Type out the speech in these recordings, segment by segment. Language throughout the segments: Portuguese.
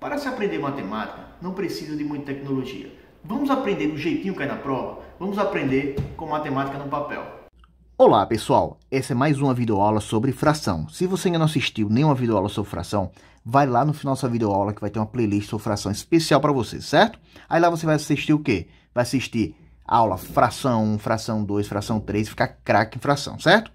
Para se aprender matemática, não precisa de muita tecnologia. Vamos aprender do jeitinho que é na prova? Vamos aprender com matemática no papel. Olá pessoal, essa é mais uma videoaula sobre fração. Se você ainda não assistiu nenhuma videoaula sobre fração, vai lá no final dessa videoaula que vai ter uma playlist sobre fração especial para você, certo? Aí lá você vai assistir o quê? Vai assistir aula fração 1, fração 2, fração 3, ficar craque em fração, certo?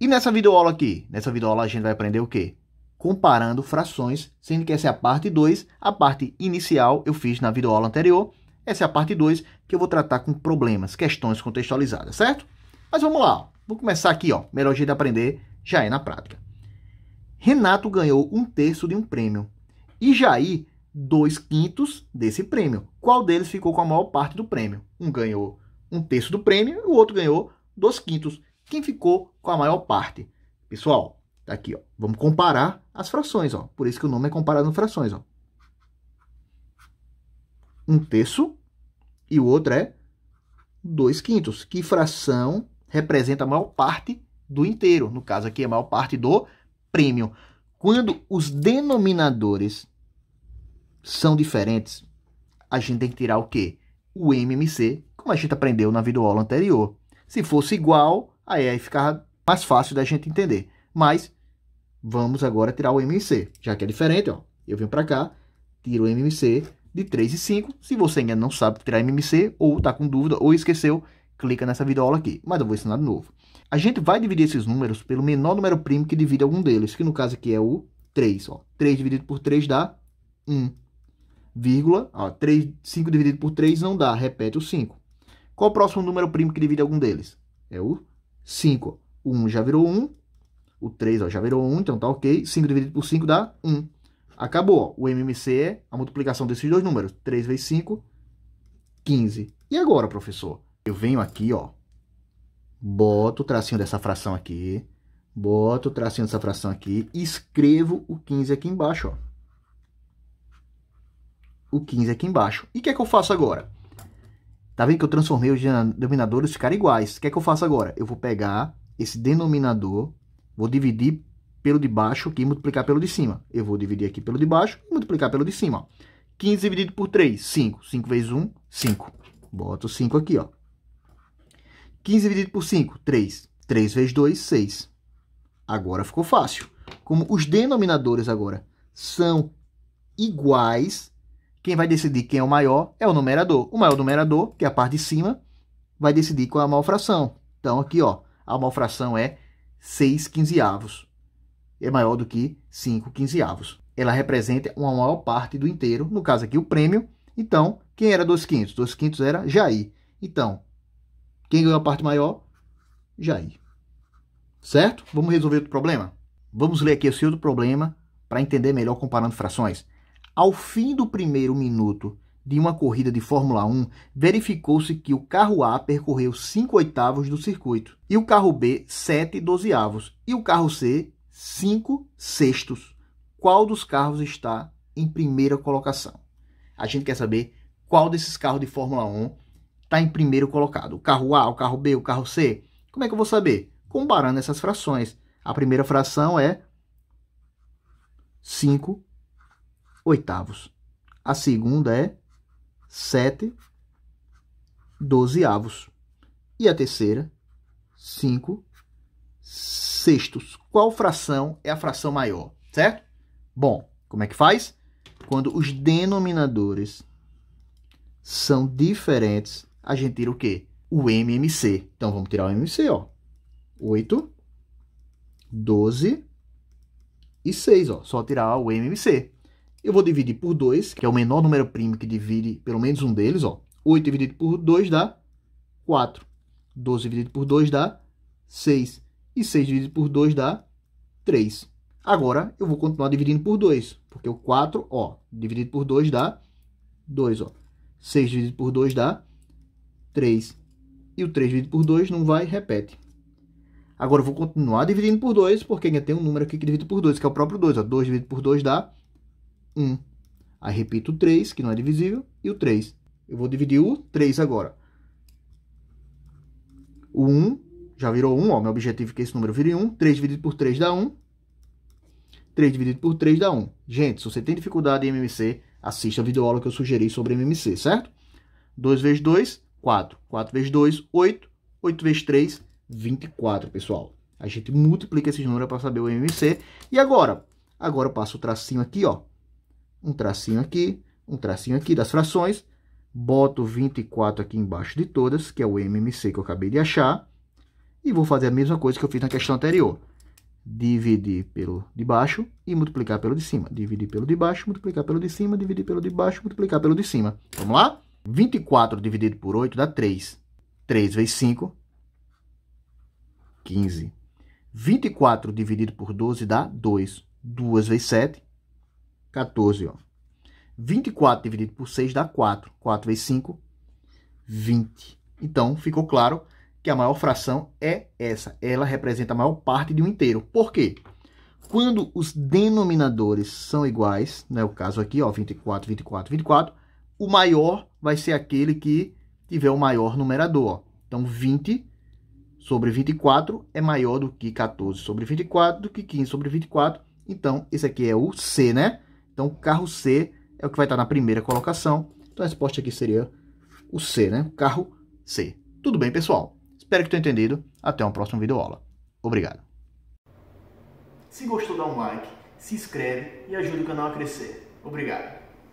E nessa videoaula aqui, nessa videoaula a gente vai aprender o quê? comparando frações, sendo que essa é a parte 2, a parte inicial eu fiz na videoaula anterior, essa é a parte 2 que eu vou tratar com problemas, questões contextualizadas, certo? Mas vamos lá, ó. vou começar aqui, ó. melhor jeito de aprender já é na prática. Renato ganhou um terço de um prêmio e Jair dois quintos desse prêmio. Qual deles ficou com a maior parte do prêmio? Um ganhou um terço do prêmio e o outro ganhou dois quintos. Quem ficou com a maior parte? Pessoal, Tá aqui, ó. Vamos comparar as frações, ó. Por isso que o nome é comparado em frações, ó. Um terço e o outro é dois quintos, que fração representa a maior parte do inteiro. No caso aqui, a maior parte do prêmio. Quando os denominadores são diferentes, a gente tem que tirar o quê? O MMC, como a gente aprendeu na videoaula anterior. Se fosse igual, aí, aí ficava mais fácil da gente entender. Mas Vamos agora tirar o MMC, já que é diferente, ó. Eu venho para cá, tiro o MMC de 3 e 5. Se você ainda não sabe é tirar MMC, ou está com dúvida, ou esqueceu, clica nessa videoaula aqui. Mas eu vou ensinar de novo. A gente vai dividir esses números pelo menor número primo que divide algum deles, que no caso aqui é o 3. Ó. 3 dividido por 3 dá 1, vírgula. Ó, 3, 5 dividido por 3 não dá, repete o 5. Qual o próximo número primo que divide algum deles? É o 5. O 1 já virou 1, o 3 ó, já virou 1, então tá ok. 5 dividido por 5 dá 1. Acabou. Ó. O MMC é a multiplicação desses dois números. 3 vezes 5, 15. E agora, professor? Eu venho aqui, ó. Boto o tracinho dessa fração aqui. Boto o tracinho dessa fração aqui. E Escrevo o 15 aqui embaixo, ó o 15 aqui embaixo. E o que é que eu faço agora? Tá vendo que eu transformei os denominadores ficarem iguais. O que é que eu faço agora? Eu vou pegar esse denominador Vou dividir pelo de baixo aqui e multiplicar pelo de cima. Eu vou dividir aqui pelo de baixo e multiplicar pelo de cima. 15 dividido por 3, 5. 5 vezes 1, 5. Boto 5 aqui, ó. 15 dividido por 5, 3. 3 vezes 2, 6. Agora ficou fácil. Como os denominadores agora são iguais, quem vai decidir quem é o maior é o numerador. O maior numerador, que é a parte de cima, vai decidir qual é a maior fração. Então, aqui, ó, a maior fração é 6 quinzeavos. É maior do que 5 quinzeavos. Ela representa uma maior parte do inteiro, no caso aqui o prêmio. Então, quem era 2 quintos? 2 quintos era Jair. Então, quem ganhou a parte maior? Jair. Certo? Vamos resolver outro problema? Vamos ler aqui o outro problema para entender melhor comparando frações. Ao fim do primeiro minuto de uma corrida de Fórmula 1, verificou-se que o carro A percorreu 5 oitavos do circuito, e o carro B 7 dozeavos, e o carro C 5 sextos. Qual dos carros está em primeira colocação? A gente quer saber qual desses carros de Fórmula 1 está em primeiro colocado. O carro A, o carro B, o carro C? Como é que eu vou saber? Comparando essas frações. A primeira fração é 5 oitavos. A segunda é 7 dozeavos. E a terceira, 5 sextos. Qual fração é a fração maior, certo? Bom, como é que faz? Quando os denominadores são diferentes, a gente tira o quê? O MMC. Então, vamos tirar o MMC, ó. 8, 12 e 6, ó. Só tirar o MMC. Eu vou dividir por 2, que é o menor número primo que divide pelo menos um deles. Ó. 8 dividido por 2 dá 4. 12 dividido por 2 dá 6. E 6 dividido por 2 dá 3. Agora, eu vou continuar dividindo por 2, porque o 4, ó, dividido por 2 dá 2, ó. 6 dividido por 2 dá 3. E o 3 dividido por 2 não vai, repete. Agora, eu vou continuar dividindo por 2, porque ainda tem um número aqui que divide por 2, que é o próprio 2, ó. 2 dividido por 2 dá 1. Aí repito o 3, que não é divisível, e o 3. Eu vou dividir o 3 agora. O 1 já virou 1, ó, meu objetivo é que esse número vire 1. 3 dividido por 3 dá 1. 3 dividido por 3 dá 1. Gente, se você tem dificuldade em MMC, assista a videoaula que eu sugeri sobre MMC, certo? 2 vezes 2, 4. 4 vezes 2, 8. 8 vezes 3, 24, pessoal. A gente multiplica esses números para saber o MMC. E agora? Agora eu passo o tracinho aqui, ó um tracinho aqui, um tracinho aqui das frações, boto 24 aqui embaixo de todas, que é o MMC que eu acabei de achar, e vou fazer a mesma coisa que eu fiz na questão anterior. Dividir pelo de baixo e multiplicar pelo de cima. Dividir pelo de baixo, multiplicar pelo de cima, dividir pelo de baixo, multiplicar pelo de cima. Vamos lá? 24 dividido por 8 dá 3. 3 vezes 5, 15. 24 dividido por 12 dá 2. 2 vezes 7, 14, ó. 24 dividido por 6 dá 4. 4 vezes 5, 20. Então, ficou claro que a maior fração é essa. Ela representa a maior parte de um inteiro. Por quê? Quando os denominadores são iguais, não né, o caso aqui, ó, 24, 24, 24, o maior vai ser aquele que tiver o maior numerador. Ó. Então, 20 sobre 24 é maior do que 14 sobre 24, do que 15 sobre 24. Então, esse aqui é o C, né? Então, o carro C é o que vai estar na primeira colocação. Então, a resposta aqui seria o C, né? O carro C. Tudo bem, pessoal? Espero que tenha entendido. Até próximo vídeo aula. Obrigado. Se gostou, dá um like, se inscreve e ajude o canal a crescer. Obrigado.